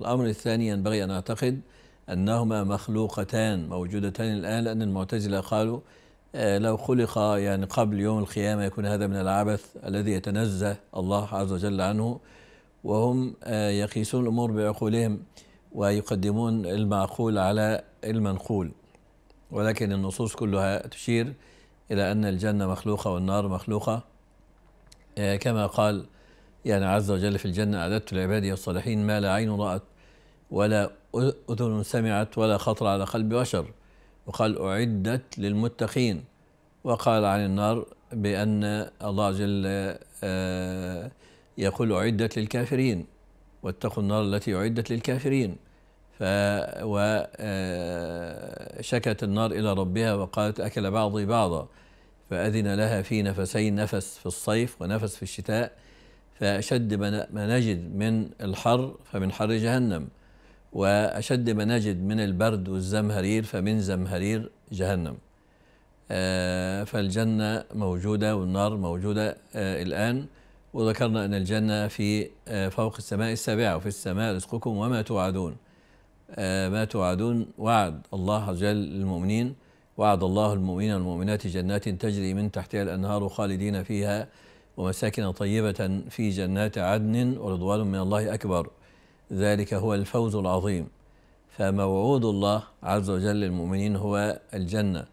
الأمر الثاني ينبغي أن أعتقد أنهما مخلوقتان موجودتان الآن لأن المعتزلة قالوا آه، لو خلق يعني قبل يوم القيامة يكون هذا من العبث الذي يتنزه الله عز وجل عنه وهم آه، يقيسون الأمور بعقولهم ويقدمون المعقول على المنقول ولكن النصوص كلها تشير إلى أن الجنة مخلوقة والنار مخلوقة آه، كما قال يعني عز وجل في الجنة أعددت لعبادي الصالحين ما لا عين رأت ولا أذن سمعت ولا خطر على قلب بشر وقال أعدت للمتقين وقال عن النار بأن الله جل آه، يقول أعدت للكافرين واتقوا النار التي أعدت للكافرين ف وشكت آه، النار إلى ربها وقالت أكل بعضي بعضا فأذن لها في نفسين نفس في الصيف ونفس في الشتاء فأشد ما نجد من الحر فمن حر جهنم وأشد ما نجد من البرد والزمهرير فمن زمهرير جهنم آه، فالجنة موجودة والنار موجودة آه، الآن وذكرنا أن الجنة في آه، فوق السماء السابعة وفي السماء رزقكم وما توعدون ما توعدون وعد الله عز وجل للمؤمنين وعد الله المؤمنين والمؤمنات جنات تجري من تحتها الأنهار خالدين فيها ومساكن طيبة في جنات عدن ورضوان من الله أكبر ذلك هو الفوز العظيم فموعود الله عز وجل للمؤمنين هو الجنة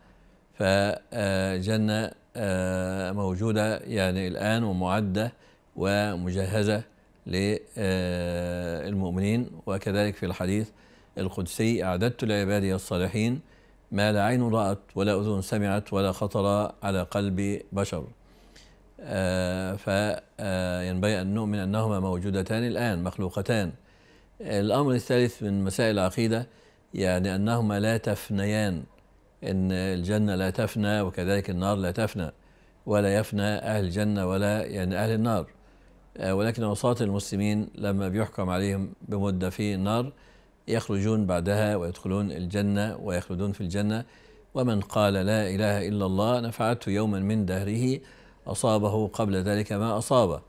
فجنة آه، موجودة يعني الآن ومعدة ومجهزة للمؤمنين آه، وكذلك في الحديث القدسي أعددت لعبادي الصالحين ما لا عين رأت ولا أذن سمعت ولا خطر على قلب بشر آه، فينبغي آه، أن نؤمن أنهما موجودتان الآن مخلوقتان الأمر الثالث من مسائل العقيدة يعني أنهما لا تفنيان إن الجنة لا تفنى وكذلك النار لا تفنى ولا يفنى أهل الجنة ولا يعني أهل النار آه، ولكن أوساط المسلمين لما بيحكم عليهم بمدة في النار يخرجون بعدها ويدخلون الجنة ويخلدون في الجنة ومن قال لا إله إلا الله نفعته يوما من دهره أصابه قبل ذلك ما أصابه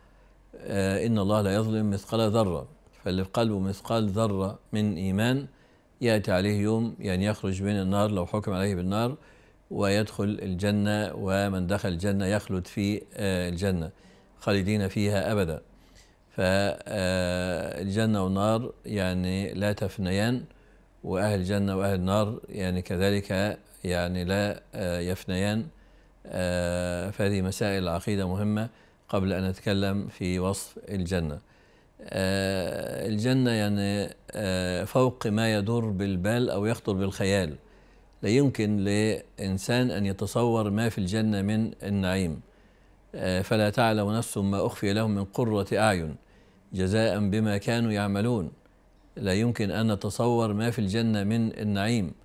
آه، إن الله لا يظلم مثقال ذرة فاللي في قلبه مثقال ذرة من إيمان يأتي عليه يوم يعني يخرج من النار لو حكم عليه بالنار ويدخل الجنة ومن دخل الجنة يخلد في آه، الجنة خالدين فيها أبدا فالجنة آه، والنار يعني لا تفنيان وأهل الجنة وأهل النار يعني كذلك يعني لا يفنيان آه، فهذه مسائل العقيدة مهمة قبل أن نتكلم في وصف الجنة آه، الجنة يعني آه، فوق ما يدور بالبال أو يخطر بالخيال لا يمكن لإنسان أن يتصور ما في الجنة من النعيم فلا تعلم نفس ما أخفي لهم من قرة أعين جزاء بما كانوا يعملون لا يمكن أن نتصور ما في الجنة من النعيم